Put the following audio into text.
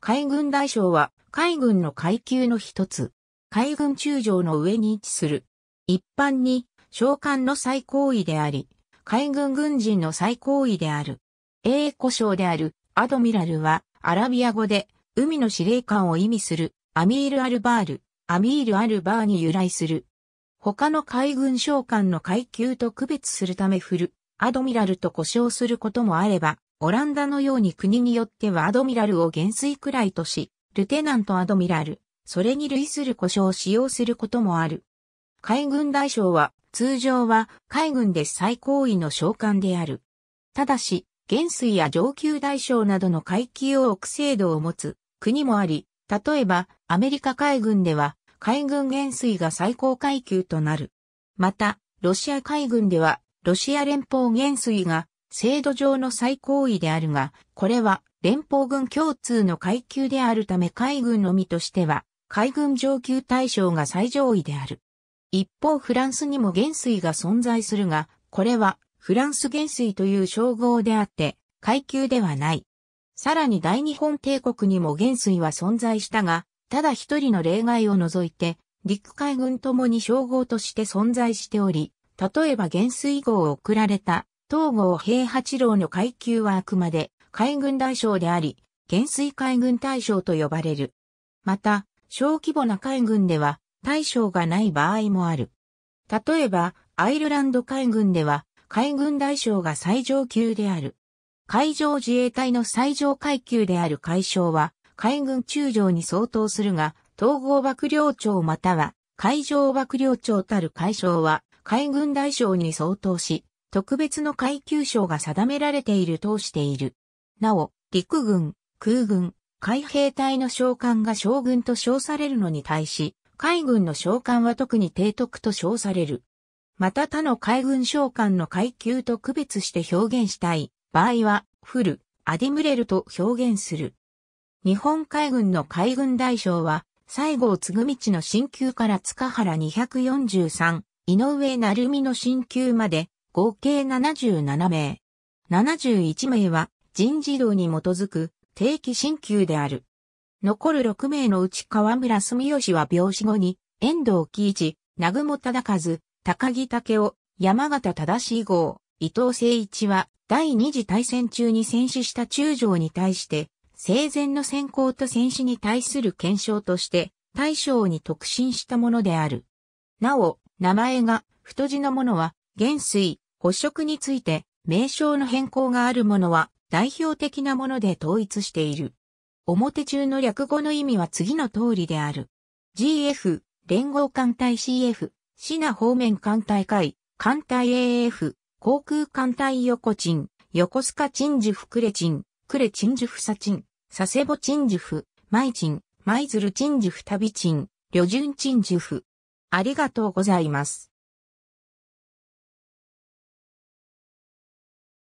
海軍大将は海軍の階級の一つ。海軍中将の上に位置する。一般に将官の最高位であり、海軍軍人の最高位である。英語賞であるアドミラルはアラビア語で海の司令官を意味するアミール・アルバール、アミール・アルバーに由来する。他の海軍将官の階級と区別するためフル、アドミラルと呼称することもあれば、オランダのように国によってはアドミラルを元帥くらいとし、ルテナントアドミラル、それに類する故障を使用することもある。海軍大将は、通常は海軍で最高位の将官である。ただし、元帥や上級大将などの階級を置く制度を持つ国もあり、例えばアメリカ海軍では海軍元帥が最高階級となる。また、ロシア海軍ではロシア連邦元帥が制度上の最高位であるが、これは連邦軍共通の階級であるため海軍のみとしては、海軍上級大将が最上位である。一方フランスにも元帥が存在するが、これはフランス元帥という称号であって、階級ではない。さらに大日本帝国にも元帥は存在したが、ただ一人の例外を除いて、陸海軍ともに称号として存在しており、例えば元帥号を送られた東郷平八郎の階級はあくまで海軍大将であり、元帥海軍大将と呼ばれる。また、小規模な海軍では大将がない場合もある。例えば、アイルランド海軍では海軍大将が最上級である。海上自衛隊の最上階級である海将は海軍中将に相当するが、統合幕僚長または海上幕僚長たる海将は海軍大将に相当し、特別の階級賞が定められているとしている。なお、陸軍、空軍、海兵隊の将官が将軍と称されるのに対し、海軍の将官は特に提督と称される。また他の海軍将官の階級と区別して表現したい場合は、フル、アディムレルと表現する。日本海軍の海軍大将は、西郷嗣道の新級から塚原243、井上成美の新級まで、合計77名。71名は人事道に基づく定期進級である。残る6名のうち河村住吉は病死後に、遠藤喜一、南雲忠和、高木武雄、山形正号、伊藤誠一は第二次大戦中に戦死した中将に対して、生前の先行と戦死に対する検証として、大将に特進したものである。なお、名前が、太字のものは、元帥、発色について名称の変更があるものは代表的なもので統一している。表中の略語の意味は次の通りである。GF、連合艦隊 CF、シナ方面艦隊会、艦隊 AF、航空艦隊横鎮、横須賀鎮守府クレ鎮、クレ鎮守府佐鎮、佐世保鎮守府、舞鎮、舞鶴鎮守府旅鎮、旅順鎮守府。ありがとうございます。